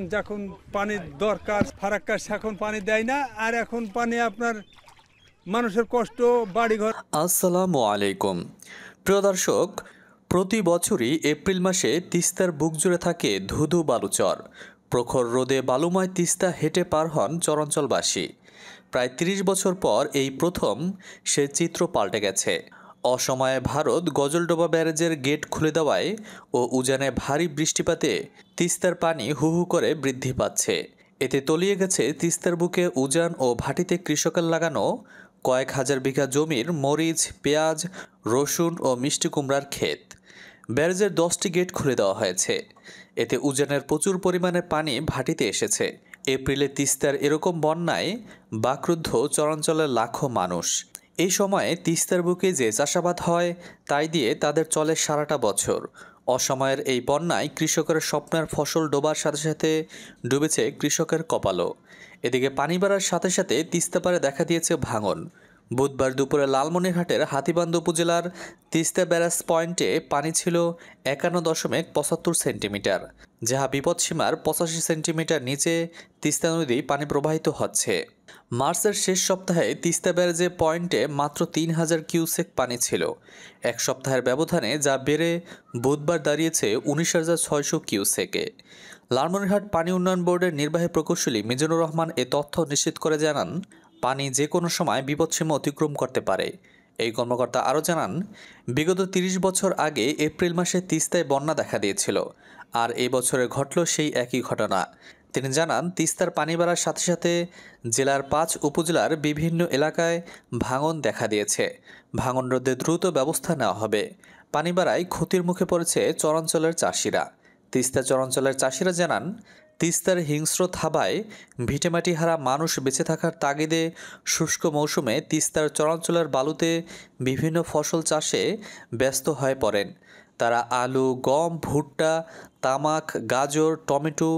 কারণ যখন পানির দরকার ফারাক্কা এখন পানি দেয় না আর এখন পানি আপনার মানুষের কষ্ট বাড়িঘর আসসালামু আলাইকুম প্রিয় দর্শক প্রতি বছরই এপ্রিল মাসে তিস্তার বুক জুড়ে থাকে ধুধু বালুচর প্রখর রোদে বালুময় তিস্তা হেঁটে পার হন চরাঞ্চলবাসী প্রায় ৩০ বছর পর এই প্রথম সে চিত্র পাল্টে গেছে অসময়ে ভারত গজলডোবা ব্যারেজের গেট খুলে দেওয়ায় ও উজানে ভারী বৃষ্টিপাতে তিস্তার পানি হুহু করে বৃদ্ধি পাচ্ছে এতে তলিয়ে গেছে তিস্তার বুকে উজান ও ভাটিতে কৃষকের লাগানো কয়েক হাজার বিঘা জমির মরিচ পেঁয়াজ রসুন ও মিষ্টি কুমড়ার ক্ষেত ব্যারেজের দশটি গেট খুলে দেওয়া হয়েছে এতে উজানের প্রচুর পরিমাণে পানি ভাটিতে এসেছে এপ্রিলে তিস্তার এরকম বন্যায় বাক্রুদ্ধ চরাঞ্চলের লাখো মানুষ এই সময়ে তিস্তার বুকে যে চাষাবাদ হয় তাই দিয়ে তাদের চলে সারাটা বছর অসময়ের এই বন্যায় কৃষকের স্বপ্নের ফসল ডোবার সাথে সাথে ডুবেছে কৃষকের কপালও এদিকে পানি বাড়ার সাথে সাথে তিস্তাপাড়ে দেখা দিয়েছে ভাঙন বুধবার দুপুরে লালমনিরহাটের হাতিবান্ধ উপজেলার তিস্তা ব্যারাস পয়েন্টে পানি ছিল একান্ন দশমিক পঁচাত্তর সেন্টিমিটার যাহা বিপদসীমার পঁচাশি সেন্টিমিটার নিচে তিস্তা নদী পানি প্রবাহিত হচ্ছে মার্চের শেষ সপ্তাহে তিস্তা ব্যারেজে পয়েন্টে মাত্র তিন হাজার কিউসেক পানি ছিল এক সপ্তাহের ব্যবধানে যা বেড়ে বুধবার দাঁড়িয়েছে উনিশ হাজার ছয়শো কিউসেকে লালমনিরহাট পানি উন্নয়ন বোর্ডের নির্বাহী প্রকৌশলী মিজানুর রহমান এ তথ্য নিশ্চিত করে জানান পানি যে কোনো সময় বিপদসীমা অতিক্রম করতে পারে এই কর্মকর্তা আরও জানান বিগত তিরিশ বছর আগে এপ্রিল মাসে তিস্তায় বন্যা দেখা দিয়েছিল আর এ বছরে ঘটল সেই একই ঘটনা তিনি জানান তিস্তার পানি বাড়ার সাথে সাথে জেলার পাঁচ উপজেলার বিভিন্ন এলাকায় ভাঙন দেখা দিয়েছে ভাঙন রোধে দ্রুত ব্যবস্থা নেওয়া হবে পানি বাড়ায় ক্ষতির মুখে পড়েছে চরাঞ্চলের চাষিরা তিস্তা চরাঞ্চলের চাষিরা জানান তিস্তার হিংস্র থাবায় ভিটেমাটি হারা মানুষ বেঁচে থাকার তাগিদে শুষ্ক মৌসুমে তিস্তার চরাঞ্চলের বালুতে বিভিন্ন ফসল চাষে ব্যস্ত হয়ে পড়েন তারা আলু গম ভুট্টা তামাক গাজর টমেটো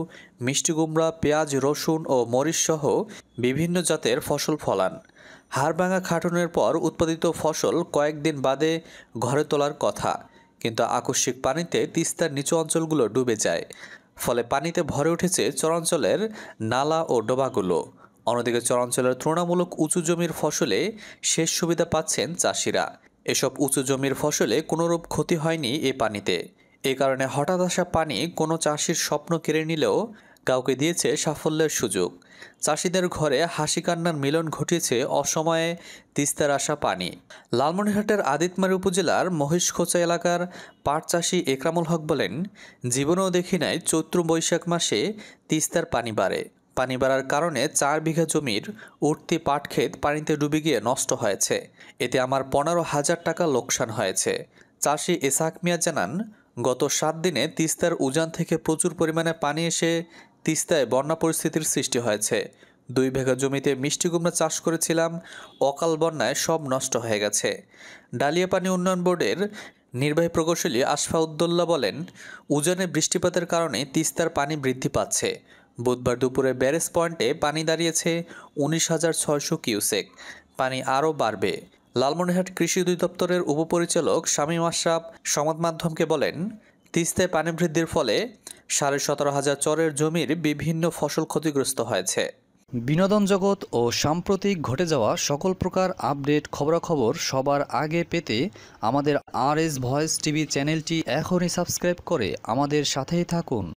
মিষ্টি কুমড়া পেঁয়াজ রসুন ও মরিচসহ বিভিন্ন জাতের ফসল ফলান হাড়ভাঙা খাটনের পর উৎপাদিত ফসল কয়েকদিন বাদে ঘরে তোলার কথা কিন্তু আকস্মিক পানিতে তিস্তার নিচু অঞ্চলগুলো ডুবে যায় ফলে পানিতে ভরে উঠেছে চরাঞ্চলের নালা ও ডোবাগুলো অন্যদিকে চরাঞ্চলের তুলনামূলক উঁচু জমির ফসলে শেষ সুবিধা পাচ্ছেন চাষিরা এসব উঁচু জমির ফসলে কোনোরূপ ক্ষতি হয়নি এ পানিতে এ কারণে হঠাৎ আসা পানি কোনো চাষির স্বপ্ন কেড়ে নিলেও কাউকে দিয়েছে সাফল্যের সুযোগ চাষিদের ঘরে হাসি কান্নার মিলন ঘটিয়েছে অসময়ে তিস্তার আসা পানি লালমনিরহাটের আদিতমারি উপজেলার মহিষখোচা এলাকার পাট চাষি একরামুল হক বলেন জীবনেও দেখি নাই চৈত্র বৈশাখ মাসে তিস্তার পানি বাড়ে পানি বাড়ার কারণে চার বিঘা জমির উঠতি পাটক্ষেত পানিতে ডুবে গিয়ে নষ্ট হয়েছে এতে আমার পনেরো হাজার টাকা লোকসান হয়েছে চাষি এসাক মিয়া জানান গত সাত দিনে তিস্তার উজান থেকে প্রচুর পরিমাণে পানি এসে তিস্তায় বন্যা পরিস্থিতির সৃষ্টি হয়েছে দুই বিঘা জমিতে মিষ্টি কুমড়া চাষ করেছিলাম অকাল বন্যায় সব নষ্ট হয়ে গেছে ডালিয়া পানি উন্নয়ন বোর্ডের নির্বাহী প্রকৌশলী উদ্দোল্লা বলেন উজানে বৃষ্টিপাতের কারণে তিস্তার পানি বৃদ্ধি পাচ্ছে বুধবার দুপুরে ব্যারেজ পয়েন্টে পানি দাঁড়িয়েছে উনিশ হাজার ছয়শো কিউসেক পানি আরও বাড়বে লালমনিহাট কৃষি অধিদপ্তরের উপপরিচালক শামীম আশরাফ সংবাদ মাধ্যমকে বলেন তিস্তায় পানি বৃদ্ধির ফলে সাড়ে সতেরো হাজার চরের জমির বিভিন্ন ফসল ক্ষতিগ্রস্ত হয়েছে বিনোদন জগৎ ও সাম্প্রতিক ঘটে যাওয়া সকল প্রকার আপডেট খবরাখবর সবার আগে পেতে আমাদের আর এস ভয়েস টিভি চ্যানেলটি এখনই সাবস্ক্রাইব করে আমাদের সাথেই থাকুন